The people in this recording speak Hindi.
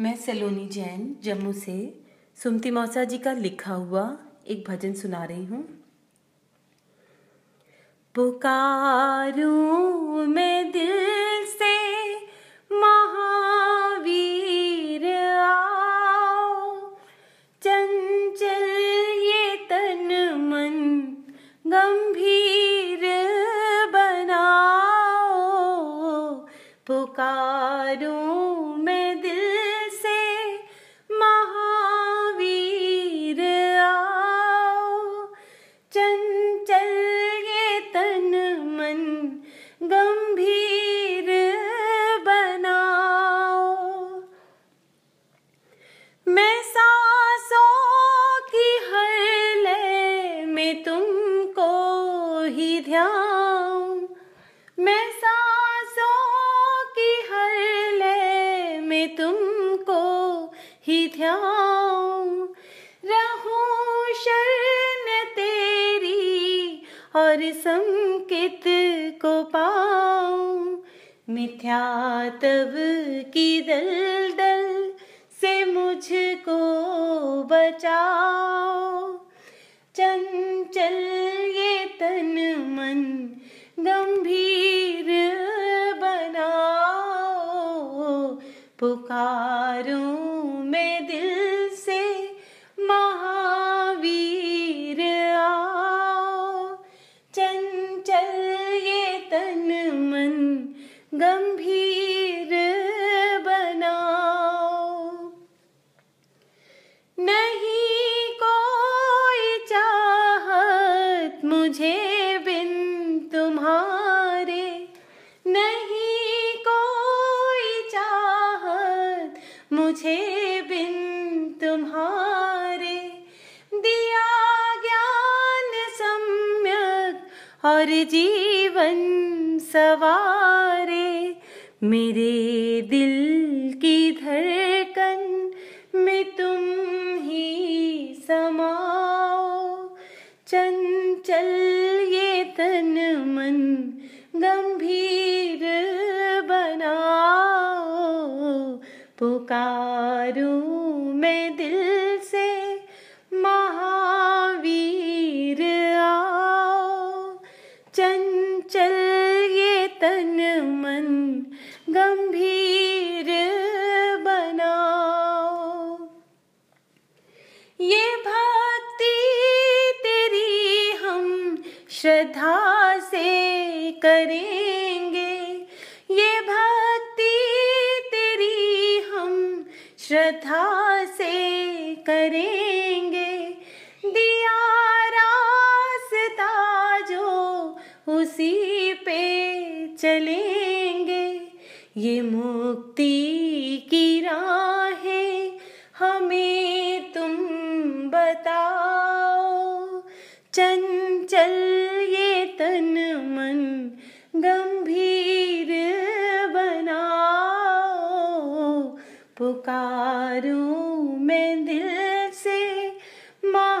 मैं सलोनी जैन जम्मू से सुमती मौसा जी का लिखा हुआ एक भजन सुना रही हूँ पुकारूं मैं दिल से महावीर आओ चंचल ये तन मन गंभीर गंभीर बनाओ मैं सांसों की हर ले में तुमको ही ध्यान मैं सांसों की हर ले में तुमको ही ध्यान संकेत को पाऊं तब की दल दल से मुझको बचाओ चंचल ये तन मन गंभीर बनाओ पुकारो गंभीर बनाओ नहीं कोई चाहत मुझे बिन तुम्हारे नहीं कोई चाहत मुझे बिन तुम्हारे दिया ज्ञान सम्यक और जीवन सवार मेरे दिल की धड़कन में तुम ही समाओ चंचल ये तन मन गंभीर बनाओ पुकारूं श्रद्धा से करेंगे ये भक्ति तेरी हम श्रद्धा से करेंगे दिया रास्ता जो उसी पे चलेंगे ये मुक्ति की राहें हमें तुम बताओ चंचल तन मन गंभीर बनाओ पुकारूं मैं दिल से मा